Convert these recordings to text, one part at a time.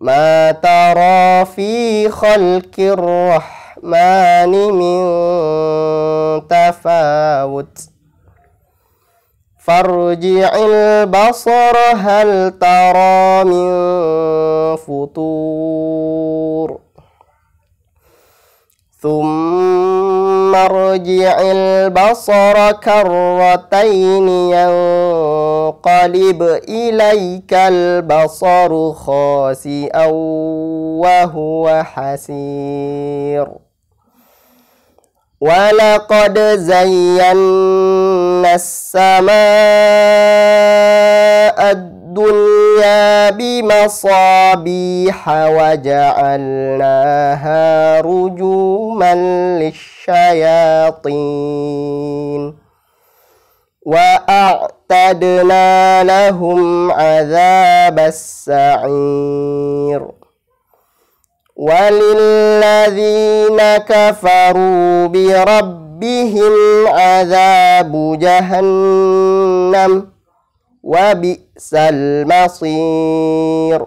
ما ترى في خلق الرحمن من تفاوت فارجع البصر هل ترى من فطور ثم مرجع البصر كرتين ينقلب إليك البصر خاسئا وهو حسير ولقد زينا السماء الدنيا بمصائب القبيح وجعلناها رجوما للشياطين وأعتدنا لهم عذاب السعير وللذين كفروا بربهم عذاب جهنم وبئس المصير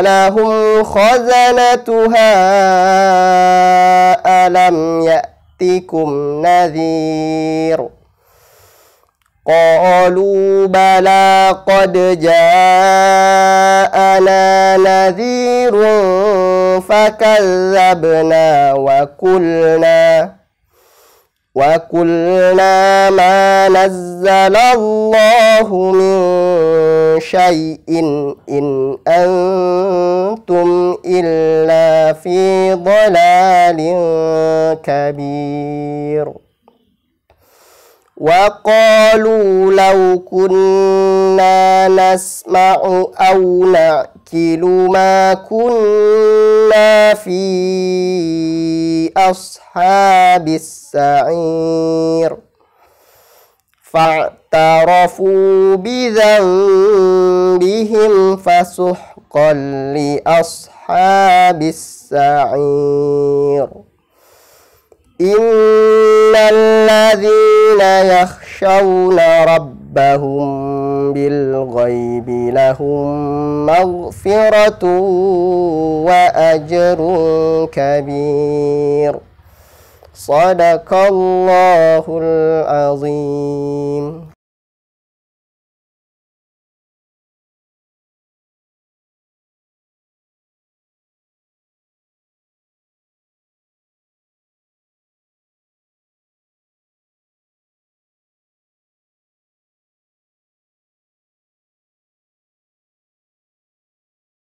لهم خزنتها ألم يأتكم نذير قالوا بلى قد جاءنا نذير فكذبنا وكلنا وكلنا ما نزل الله من شيء إن أنتم إلا في ضلال كبير وقالوا لو كنا نسمع أو نأكل ما كنا في أصحاب السعير فاعترفوا بذنبهم فسحقا لأصحاب السعير إن الذين يخشون ربهم بالغيب لهم مغفرة وأجر كبير صدق الله العظيم